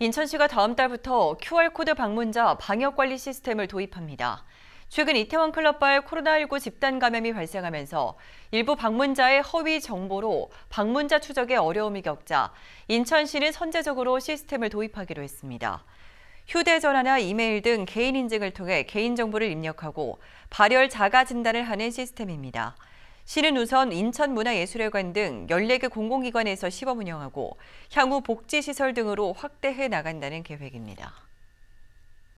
인천시가 다음 달부터 QR코드 방문자 방역관리 시스템을 도입합니다. 최근 이태원 클럽발 코로나19 집단 감염이 발생하면서 일부 방문자의 허위 정보로 방문자 추적에 어려움이 겪자 인천시는 선제적으로 시스템을 도입하기로 했습니다. 휴대전화나 이메일 등 개인 인증을 통해 개인정보를 입력하고 발열 자가 진단을 하는 시스템입니다. 시는 우선 인천문화예술회관 등 14개 공공기관에서 시범 운영하고 향후 복지시설 등으로 확대해 나간다는 계획입니다.